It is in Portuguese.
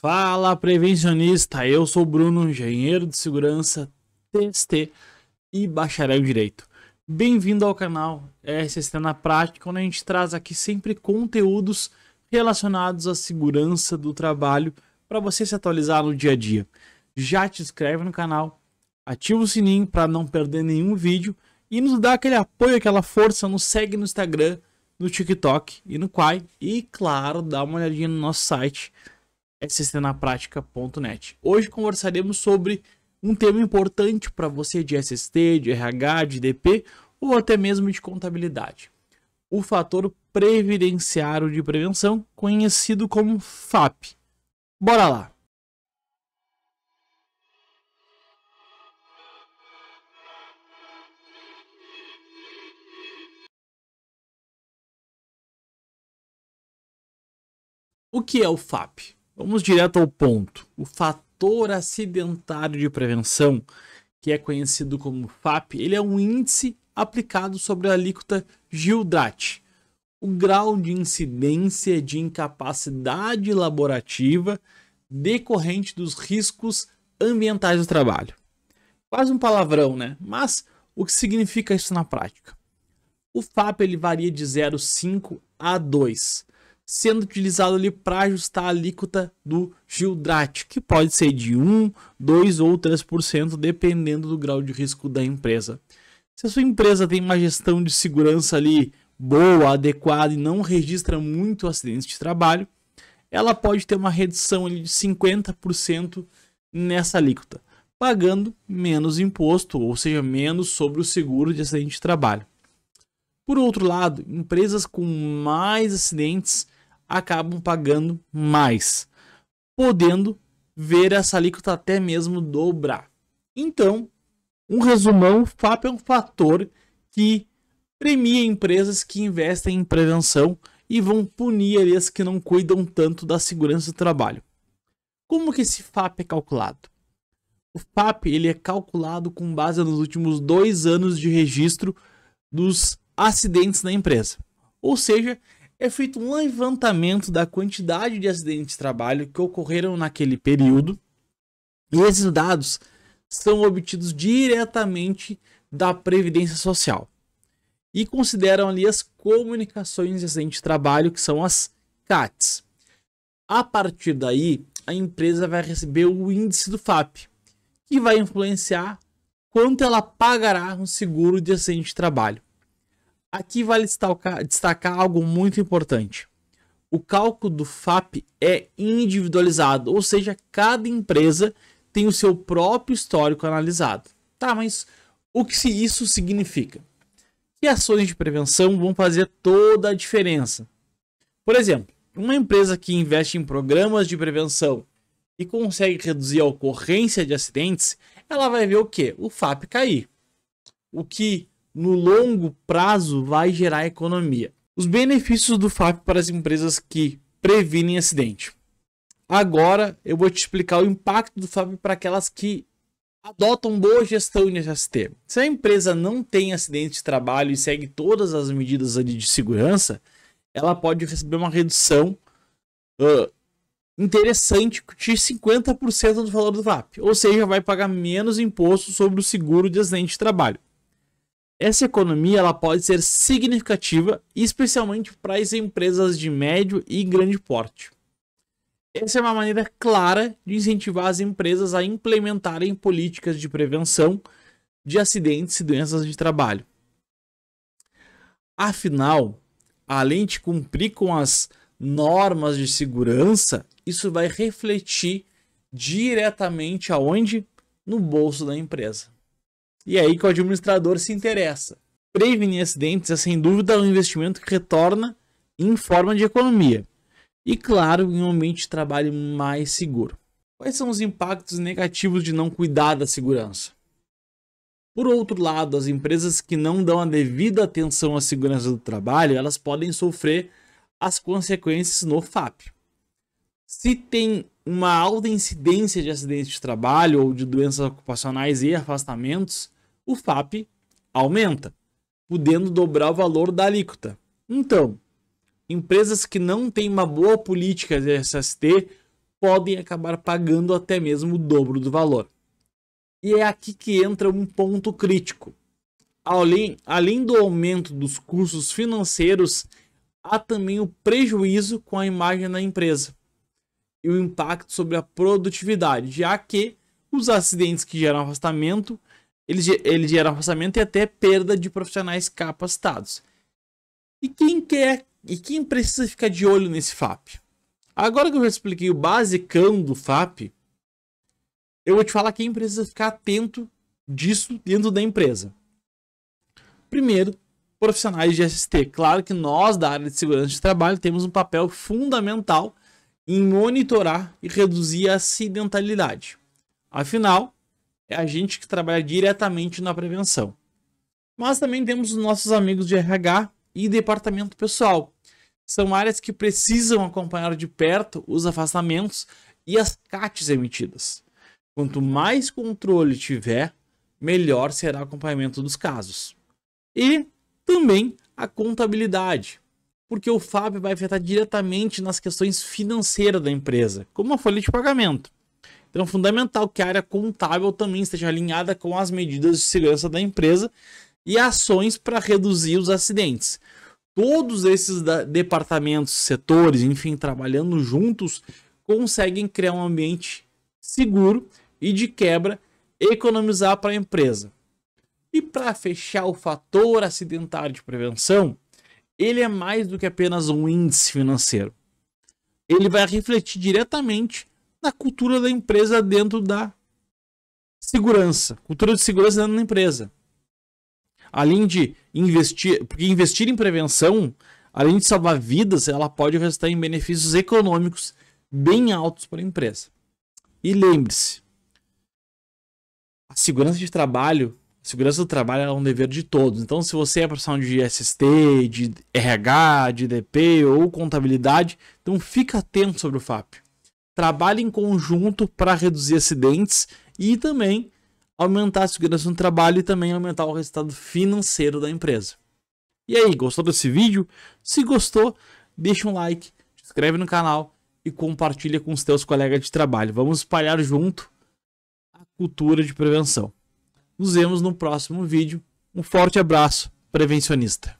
Fala prevencionista, eu sou Bruno, engenheiro de segurança, TST e bacharel em direito. Bem-vindo ao canal RST na prática, onde a gente traz aqui sempre conteúdos relacionados à segurança do trabalho para você se atualizar no dia a dia. Já te inscreve no canal, ativa o sininho para não perder nenhum vídeo e nos dá aquele apoio, aquela força, nos segue no Instagram, no TikTok e no Quai e claro, dá uma olhadinha no nosso site sstnaprática.net. Hoje conversaremos sobre um tema importante para você de SST, de RH, de DP ou até mesmo de contabilidade. O fator previdenciário de prevenção, conhecido como FAP. Bora lá! O que é o FAP? Vamos direto ao ponto. O fator acidentário de prevenção, que é conhecido como FAP, ele é um índice aplicado sobre a alíquota Gildrat. O grau de incidência de incapacidade laborativa decorrente dos riscos ambientais do trabalho. Quase um palavrão, né? Mas o que significa isso na prática? O FAP ele varia de 0,5 a 2 sendo utilizado ali para ajustar a alíquota do Gildrate, que pode ser de 1, 2 ou 3%, dependendo do grau de risco da empresa. Se a sua empresa tem uma gestão de segurança ali boa, adequada e não registra muito acidentes de trabalho, ela pode ter uma redução ali de 50% nessa alíquota, pagando menos imposto, ou seja, menos sobre o seguro de acidente de trabalho. Por outro lado, empresas com mais acidentes acabam pagando mais, podendo ver essa alíquota até mesmo dobrar. Então, um resumão, o FAP é um fator que premia empresas que investem em prevenção e vão punir as que não cuidam tanto da segurança do trabalho. Como que esse FAP é calculado? O FAP ele é calculado com base nos últimos dois anos de registro dos acidentes na empresa. Ou seja, é feito um levantamento da quantidade de acidentes de trabalho que ocorreram naquele período, e esses dados são obtidos diretamente da Previdência Social. E consideram ali as comunicações de acidente de trabalho, que são as CATs. A partir daí, a empresa vai receber o índice do FAP, que vai influenciar quanto ela pagará no seguro de acidente de trabalho. Aqui vale destacar, destacar algo muito importante. O cálculo do FAP é individualizado, ou seja, cada empresa tem o seu próprio histórico analisado. Tá, mas o que isso significa? Que ações de prevenção vão fazer toda a diferença. Por exemplo, uma empresa que investe em programas de prevenção e consegue reduzir a ocorrência de acidentes, ela vai ver o quê? O FAP cair. O que no longo prazo vai gerar economia. Os benefícios do FAP para as empresas que previnem acidente. Agora eu vou te explicar o impacto do FAP para aquelas que adotam boa gestão de acidente. Se a empresa não tem acidente de trabalho e segue todas as medidas de segurança, ela pode receber uma redução uh, interessante de 50% do valor do FAP. Ou seja, vai pagar menos imposto sobre o seguro de acidente de trabalho. Essa economia ela pode ser significativa, especialmente para as empresas de médio e grande porte. Essa é uma maneira clara de incentivar as empresas a implementarem políticas de prevenção de acidentes e doenças de trabalho. Afinal, além de cumprir com as normas de segurança, isso vai refletir diretamente aonde? No bolso da empresa. E é aí que o administrador se interessa. Prevenir acidentes é sem dúvida um investimento que retorna em forma de economia. E claro, em um ambiente de trabalho mais seguro. Quais são os impactos negativos de não cuidar da segurança? Por outro lado, as empresas que não dão a devida atenção à segurança do trabalho, elas podem sofrer as consequências no FAP. Se tem uma alta incidência de acidentes de trabalho ou de doenças ocupacionais e afastamentos, o FAP aumenta, podendo dobrar o valor da alíquota. Então, empresas que não têm uma boa política de SST podem acabar pagando até mesmo o dobro do valor. E é aqui que entra um ponto crítico. Além, além do aumento dos custos financeiros, há também o prejuízo com a imagem da empresa e o impacto sobre a produtividade, já que os acidentes que geram afastamento ele, ele gera afastamento e até perda de profissionais capacitados. E quem quer e quem precisa ficar de olho nesse FAP? Agora que eu já expliquei o basicão do FAP, eu vou te falar quem precisa ficar atento disso dentro da empresa. Primeiro, profissionais de ST. Claro que nós da área de segurança de trabalho temos um papel fundamental em monitorar e reduzir a acidentalidade. Afinal, é a gente que trabalha diretamente na prevenção. Mas também temos os nossos amigos de RH e departamento pessoal. São áreas que precisam acompanhar de perto os afastamentos e as CATs emitidas. Quanto mais controle tiver, melhor será o acompanhamento dos casos. E também a contabilidade, porque o FAB vai afetar diretamente nas questões financeiras da empresa, como a folha de pagamento. Então é fundamental que a área contábil também esteja alinhada com as medidas de segurança da empresa e ações para reduzir os acidentes. Todos esses departamentos, setores, enfim, trabalhando juntos, conseguem criar um ambiente seguro e de quebra economizar para a empresa. E para fechar o fator acidentário de prevenção, ele é mais do que apenas um índice financeiro. Ele vai refletir diretamente a cultura da empresa dentro da segurança. Cultura de segurança dentro da empresa. Além de investir, porque investir em prevenção, além de salvar vidas, ela pode resultar em benefícios econômicos bem altos para a empresa. E lembre-se, a segurança de trabalho, a segurança do trabalho é um dever de todos. Então, se você é profissional de SST, de RH, de DP ou contabilidade, então fica atento sobre o FAP trabalhe em conjunto para reduzir acidentes e também aumentar a segurança no trabalho e também aumentar o resultado financeiro da empresa. E aí, gostou desse vídeo? Se gostou, deixa um like, se inscreve no canal e compartilha com os teus colegas de trabalho. Vamos espalhar junto a cultura de prevenção. Nos vemos no próximo vídeo. Um forte abraço, prevencionista.